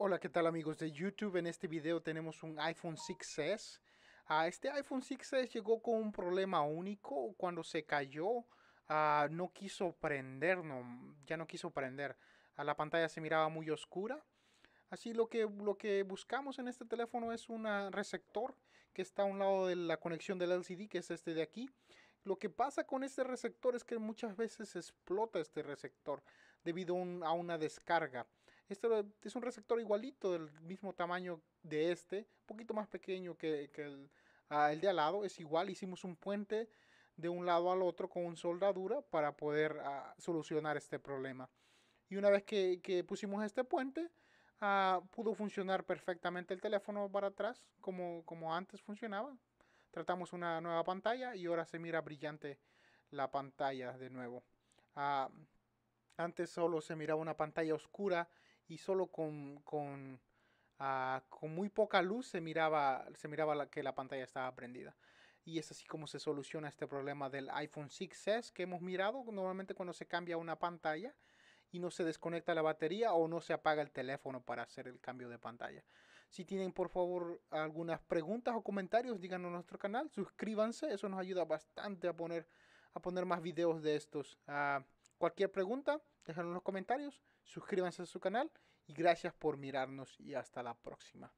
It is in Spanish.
Hola, ¿qué tal amigos de YouTube? En este video tenemos un iPhone 6S. A ah, este iPhone 6S llegó con un problema único. Cuando se cayó, ah, no quiso prender, no, ya no quiso prender. A ah, la pantalla se miraba muy oscura. Así lo que, lo que buscamos en este teléfono es un receptor que está a un lado de la conexión del LCD, que es este de aquí. Lo que pasa con este receptor es que muchas veces explota este receptor debido a una descarga. Este es un receptor igualito del mismo tamaño de este, un poquito más pequeño que, el, de al lado. Es igual, hicimos un puente de un lado al otro con soldadura para poder solucionar este problema. Y una vez que, pusimos este puente, ah, pudo funcionar perfectamente el teléfono para atrás como antes funcionaba tratamos una nueva pantalla y ahora se mira brillante la pantalla de nuevo. Ah, antes solo se miraba una pantalla oscura y solo con, con, ah, con muy poca luz se miraba, se miraba que la pantalla estaba prendida. Y es así como se soluciona este problema del iPhone 6S que hemos mirado normalmente cuando se cambia una pantalla y no se desconecta la batería o no se apaga el teléfono para hacer el cambio de pantalla. Si tienen por favor algunas preguntas o comentarios, díganos en nuestro canal, suscríbanse, eso nos ayuda bastante a poner, a poner más videos de estos. Ah, cualquier pregunta, déjanos en los comentarios, suscríbanse a su canal y gracias por mirarnos y hasta la próxima.